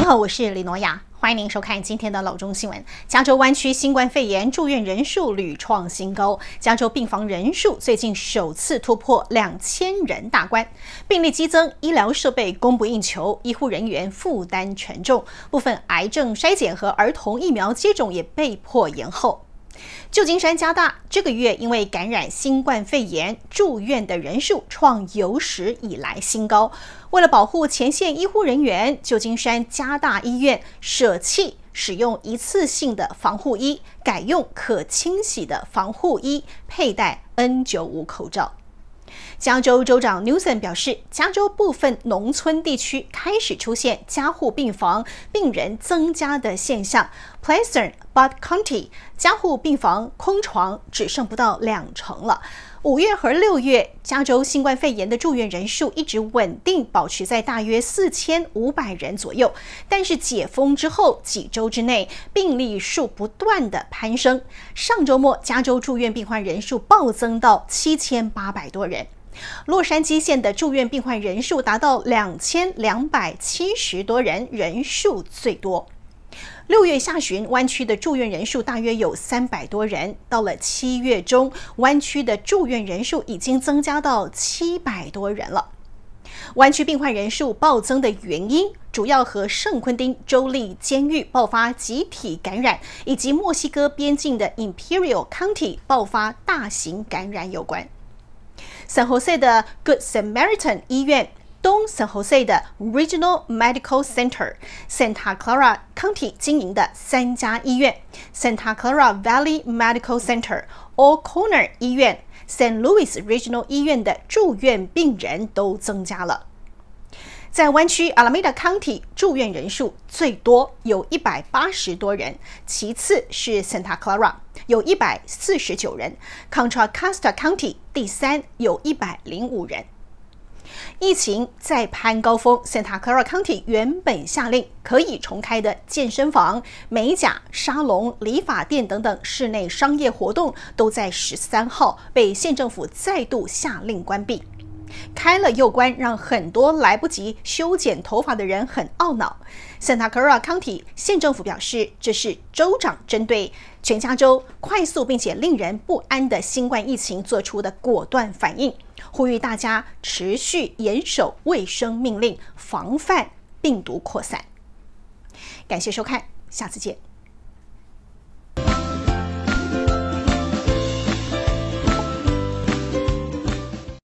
您好，我是李诺亚，欢迎您收看今天的《老中新闻》。加州湾区新冠肺炎住院人数屡创新高，加州病房人数最近首次突破两千人大关，病例激增，医疗设备供不应求，医护人员负担沉重，部分癌症筛检和儿童疫苗接种也被迫延后。旧金山加大这个月因为感染新冠肺炎住院的人数创有史以来新高。为了保护前线医护人员，旧金山加大医院舍弃使用一次性的防护衣，改用可清洗的防护衣，佩戴 N95 口罩。加州州长 Newsom 表示，加州部分农村地区开始出现加护病房病人增加的现象。p l e a s e r But County 加护病房空床只剩不到两成了。五月和六月，加州新冠肺炎的住院人数一直稳定保持在大约四千五百人左右。但是解封之后几周之内，病例数不断的攀升。上周末，加州住院病患人数暴增到七千八百多人。洛杉矶县的住院病患人数达到两千两百七十多人，人数最多。六月下旬，湾区的住院人数大约有三百多人。到了七月中，湾区的住院人数已经增加到七百多人了。湾区病患人数暴增的原因，主要和圣昆丁州立监狱爆发集体感染，以及墨西哥边境的 Imperial County 爆发大型感染有关。圣何塞的 Good Samaritan 医院。东圣何塞的 Regional Medical Center、Santa Clara County 经营的三家医院、Santa Clara Valley Medical Center、All Corner 医院、St. Louis Regional 医院的住院病人都增加了。在湾区 Alameda County 住院人数最多，有一百八十多人；其次是 Santa Clara，有一百四十九人；Contra Costa County 第三，有一百零五人。疫情在攀高峰。County 原本下令可以重开的健身房、美甲沙龙、理发店等等室内商业活动，都在十三号被县政府再度下令关闭。开了又关，让很多来不及修剪头发的人很懊恼。Santa Clara County 县政府表示，这是州长针对全加州快速并且令人不安的新冠疫情做出的果断反应，呼吁大家持续严守卫生命令，防范病毒扩散。感谢收看，下次见。